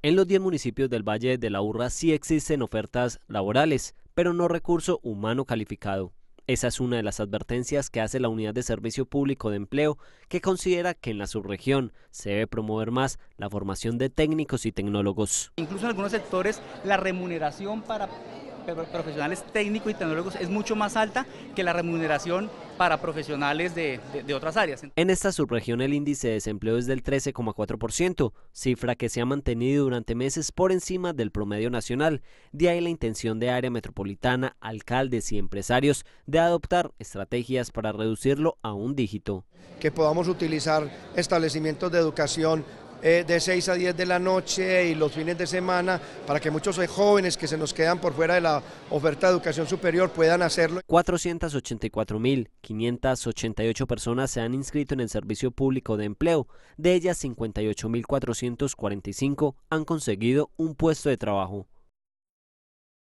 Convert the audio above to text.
En los 10 municipios del Valle de la Urra sí existen ofertas laborales, pero no recurso humano calificado. Esa es una de las advertencias que hace la Unidad de Servicio Público de Empleo, que considera que en la subregión se debe promover más la formación de técnicos y tecnólogos. Incluso en algunos sectores la remuneración para profesionales técnicos y tecnólogos es mucho más alta que la remuneración para profesionales de, de otras áreas. En esta subregión el índice de desempleo es del 13,4%, cifra que se ha mantenido durante meses por encima del promedio nacional. De ahí la intención de área metropolitana, alcaldes y empresarios de adoptar estrategias para reducirlo a un dígito. Que podamos utilizar establecimientos de educación eh, de 6 a 10 de la noche y los fines de semana para que muchos jóvenes que se nos quedan por fuera de la oferta de educación superior puedan hacerlo. 484.588 personas se han inscrito en el servicio público de empleo, de ellas 58.445 han conseguido un puesto de trabajo.